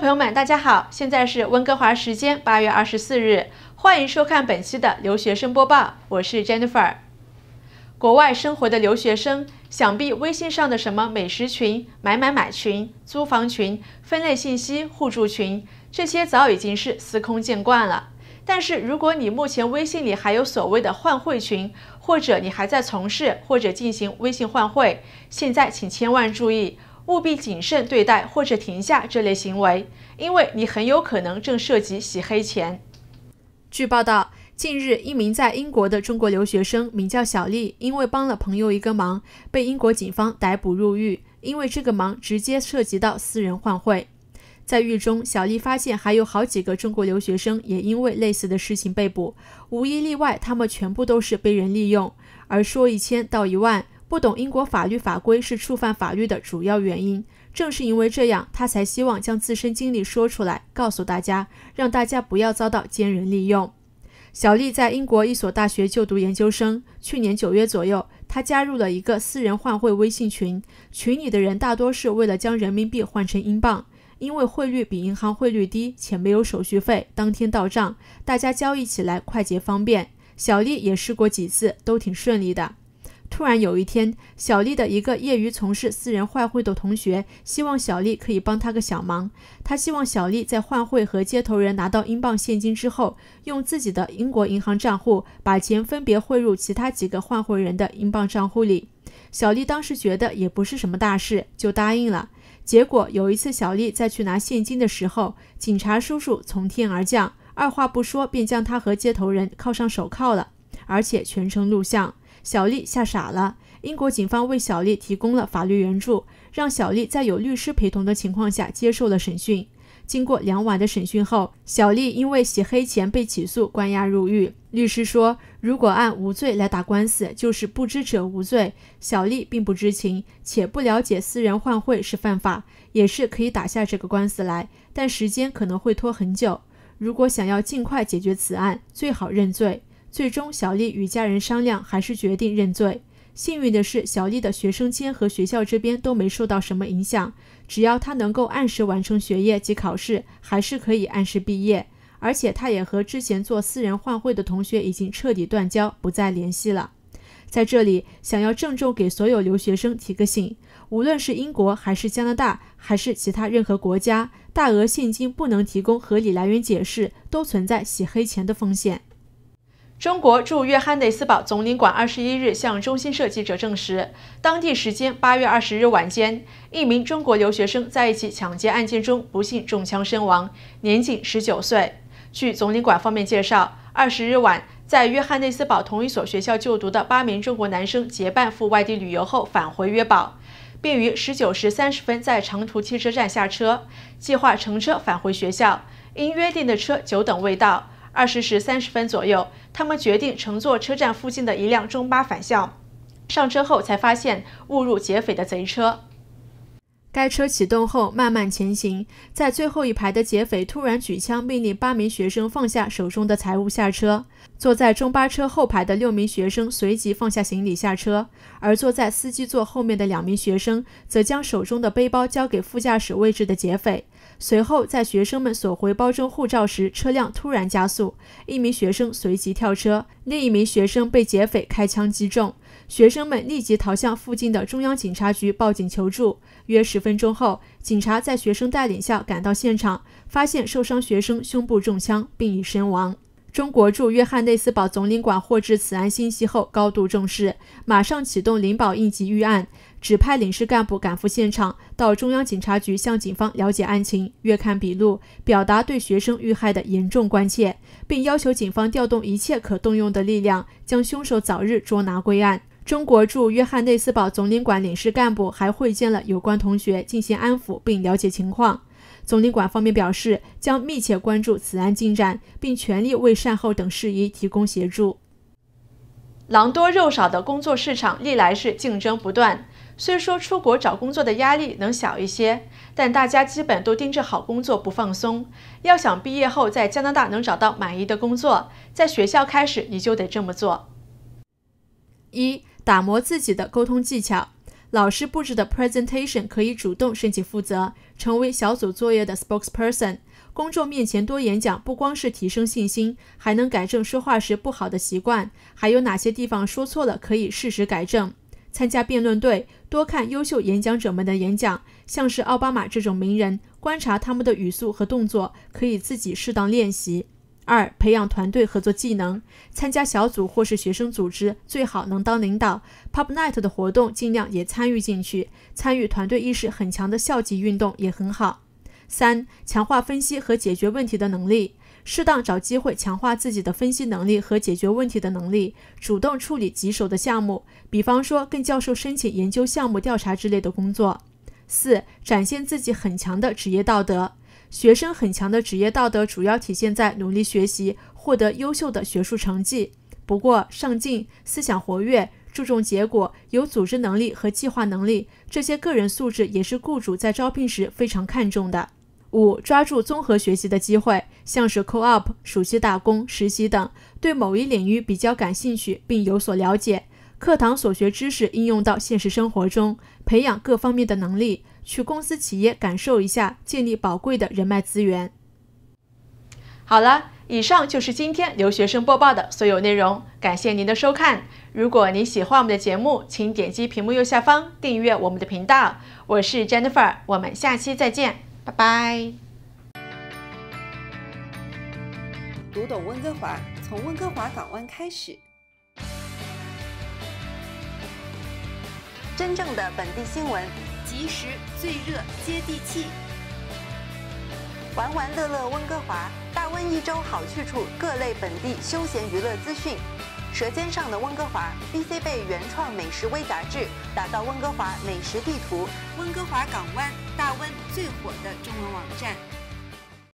朋友们，大家好，现在是温哥华时间八月二十四日，欢迎收看本期的留学生播报，我是 Jennifer。国外生活的留学生，想必微信上的什么美食群、买买买群、租房群、分类信息互助群，这些早已经是司空见惯了。但是，如果你目前微信里还有所谓的换汇群，或者你还在从事或者进行微信换汇，现在请千万注意。务必谨慎对待或者停下这类行为，因为你很有可能正涉及洗黑钱。据报道，近日一名在英国的中国留学生名叫小丽，因为帮了朋友一个忙，被英国警方逮捕入狱，因为这个忙直接涉及到私人换汇。在狱中，小丽发现还有好几个中国留学生也因为类似的事情被捕，无一例外，他们全部都是被人利用。而说一千道一万。不懂英国法律法规是触犯法律的主要原因。正是因为这样，他才希望将自身经历说出来，告诉大家，让大家不要遭到奸人利用。小丽在英国一所大学就读研究生。去年九月左右，她加入了一个私人换汇微信群，群里的人大多是为了将人民币换成英镑，因为汇率比银行汇率低，且没有手续费，当天到账，大家交易起来快捷方便。小丽也试过几次，都挺顺利的。突然有一天，小丽的一个业余从事私人换汇的同学希望小丽可以帮他个小忙。他希望小丽在换汇和接头人拿到英镑现金之后，用自己的英国银行账户把钱分别汇入其他几个换汇人的英镑账户里。小丽当时觉得也不是什么大事，就答应了。结果有一次，小丽再去拿现金的时候，警察叔叔从天而降，二话不说便将她和接头人铐上手铐了，而且全程录像。小丽吓傻了。英国警方为小丽提供了法律援助，让小丽在有律师陪同的情况下接受了审讯。经过两晚的审讯后，小丽因为洗黑钱被起诉，关押入狱。律师说，如果按无罪来打官司，就是不知者无罪。小丽并不知情，且不了解私人换汇是犯法，也是可以打下这个官司来，但时间可能会拖很久。如果想要尽快解决此案，最好认罪。最终，小丽与家人商量，还是决定认罪。幸运的是，小丽的学生签和学校这边都没受到什么影响。只要她能够按时完成学业及考试，还是可以按时毕业。而且，她也和之前做私人换汇的同学已经彻底断交，不再联系了。在这里，想要郑重给所有留学生提个醒：无论是英国还是加拿大，还是其他任何国家，大额现金不能提供合理来源解释，都存在洗黑钱的风险。中国驻约翰内斯堡总领馆二十一日向中新社记者证实，当地时间八月二十日晚间，一名中国留学生在一起抢劫案件中不幸中枪身亡，年仅十九岁。据总领馆方面介绍，二十日晚，在约翰内斯堡同一所学校就读的八名中国男生结伴赴外地旅游后返回约堡，并于十九时三十分在长途汽车站下车，计划乘车返回学校，因约定的车久等未到。二十时三十分左右，他们决定乘坐车站附近的一辆中巴返校。上车后才发现误入劫匪的贼车。该车启动后慢慢前行，在最后一排的劫匪突然举枪，命令八名学生放下手中的财物下车。坐在中巴车后排的六名学生随即放下行李下车，而坐在司机座后面的两名学生则将手中的背包交给副驾驶位置的劫匪。随后，在学生们索回包中护照时，车辆突然加速，一名学生随即跳车，另一名学生被劫匪开枪击中。学生们立即逃向附近的中央警察局报警求助。约十分钟后，警察在学生带领下赶到现场，发现受伤学生胸部中枪，并已身亡。中国驻约翰内斯堡总领馆获知此案信息后，高度重视，马上启动领保应急预案，指派领事干部赶赴现场，到中央警察局向警方了解案情，阅看笔录，表达对学生遇害的严重关切，并要求警方调动一切可动用的力量，将凶手早日捉拿归案。中国驻约翰内斯堡总领馆领事干部还会见了有关同学，进行安抚并了解情况。总领馆方面表示，将密切关注此案进展，并全力为善后等事宜提供协助。狼多肉少的工作市场历来是竞争不断。虽说出国找工作的压力能小一些，但大家基本都盯着好工作不放松。要想毕业后在加拿大能找到满意的工作，在学校开始你就得这么做：一、打磨自己的沟通技巧。老师布置的 presentation 可以主动申请负责，成为小组作业的 spokesperson。公众面前多演讲，不光是提升信心，还能改正说话时不好的习惯。还有哪些地方说错了，可以适时改正。参加辩论队，多看优秀演讲者们的演讲，像是奥巴马这种名人，观察他们的语速和动作，可以自己适当练习。二、培养团队合作技能，参加小组或是学生组织，最好能当领导。Pub Night 的活动尽量也参与进去，参与团队意识很强的校级运动也很好。三、强化分析和解决问题的能力，适当找机会强化自己的分析能力和解决问题的能力，主动处理棘手的项目，比方说跟教授申请研究项目、调查之类的工作。四、展现自己很强的职业道德。学生很强的职业道德主要体现在努力学习、获得优秀的学术成绩。不过，上进、思想活跃、注重结果、有组织能力和计划能力这些个人素质也是雇主在招聘时非常看重的。五、抓住综合学习的机会，像是 co-op、暑期打工、实习等。对某一领域比较感兴趣并有所了解，课堂所学知识应用到现实生活中，培养各方面的能力。去公司企业感受一下，建立宝贵的人脉资源。好了，以上就是今天留学生播报的所有内容，感谢您的收看。如果您喜欢我们的节目，请点击屏幕右下方订阅我们的频道。我是 Jennifer，我们下期再见，拜拜。读懂温哥华，从温哥华港湾开始。真正的本地新闻。及时、最热、接地气，玩玩乐乐温哥华，大温一周好去处，各类本地休闲娱乐资讯，《舌尖上的温哥华》BC 被原创美食微杂志，打造温哥华美食地图，温哥华港湾，大温最火的中文网站。